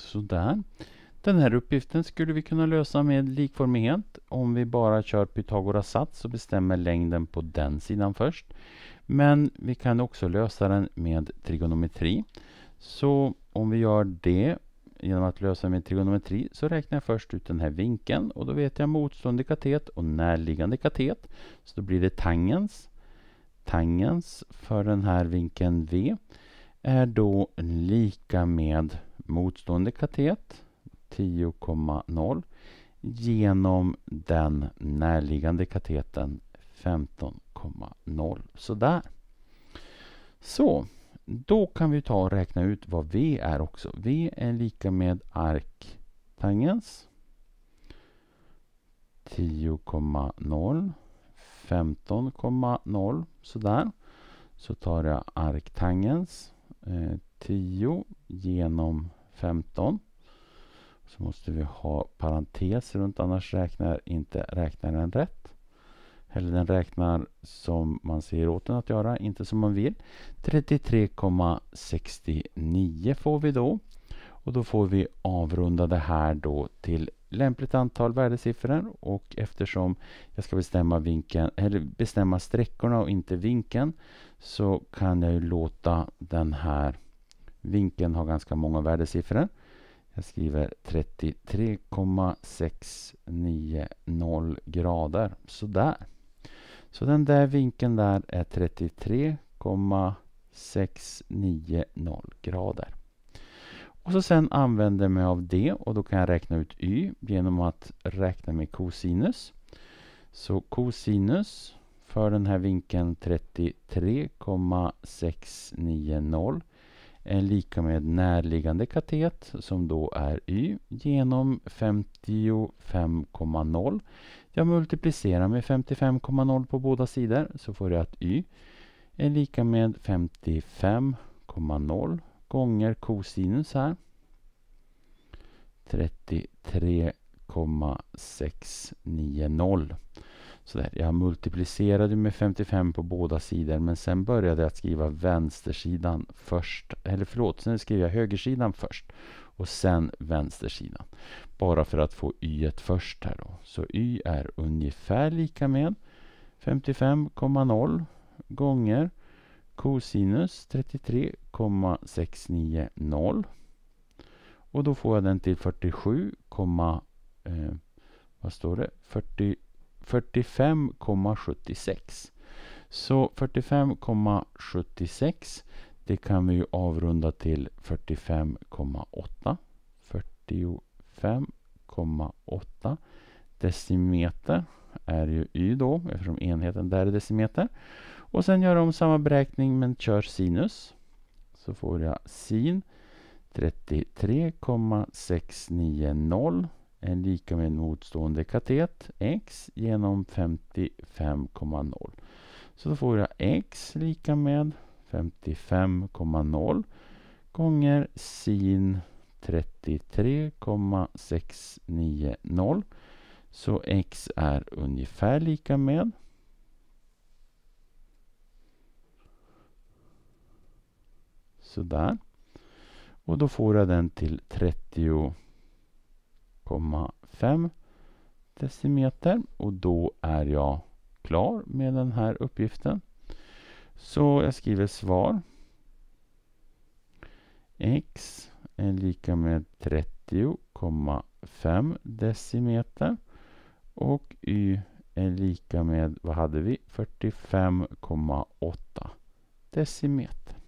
Sådär. Den här uppgiften skulle vi kunna lösa med likformighet om vi bara kör Pythagoras sats och bestämmer längden på den sidan först. Men vi kan också lösa den med trigonometri. Så om vi gör det genom att lösa med trigonometri så räknar jag först ut den här vinkeln och då vet jag motstående katet och närliggande katet. Så då blir det tangens. Tangens för den här vinkeln V är då lika med motstående katet 10,0 genom den närliggande kateten 15,0. Sådär. Så, då kan vi ta och räkna ut vad V är också. V är lika med arktangens 10,0 15,0 sådär. Så tar jag arktangens eh, 10 genom 15. Så måste vi ha parentes runt annars räknar inte räknaren rätt. Eller den räknar som man säger åt den att göra, inte som man vill. 33,69 får vi då. Och då får vi avrunda det här då till lämpligt antal värdesiffror och eftersom jag ska bestämma, vinkeln, eller bestämma sträckorna och inte vinkeln så kan jag låta den här Vinkeln har ganska många värdesiffror. Jag skriver 33,690 grader. Sådär. Så den där vinkeln där är 33,690 grader. Och så sen använder jag mig av det och då kan jag räkna ut y genom att räkna med kosinus. Så kosinus för den här vinkeln 33,690 är lika med närliggande katet som då är y genom 55,0. Jag multiplicerar med 55,0 på båda sidor så får jag att y är lika med 55,0 gånger kosinus här. 33,690. Sådär, jag multiplicerade med 55 på båda sidor men sen började jag skriva vänstersidan först. Eller förlåt, sen skrev jag högersidan först och sen vänstersidan. Bara för att få y först här då. Så y är ungefär lika med 55,0 gånger kosinus 33,690. Och då får jag den till 47, eh, vad står det? 40 45,76. Så 45,76 det kan vi ju avrunda till 45,8. 45,8 decimeter är ju y då eftersom enheten där är decimeter. Och sen gör om samma beräkning men kör sinus. Så får jag sin 33,690 är lika med motstående katet x genom 55,0. Så då får jag x lika med 55,0 gånger sin 33,690. Så x är ungefär lika med Sådär. Och då får jag den till 30 2,5 decimeter och då är jag klar med den här uppgiften. Så jag skriver svar. X är lika med 30,5 decimeter och Y är lika med, vad hade vi, 45,8 decimeter.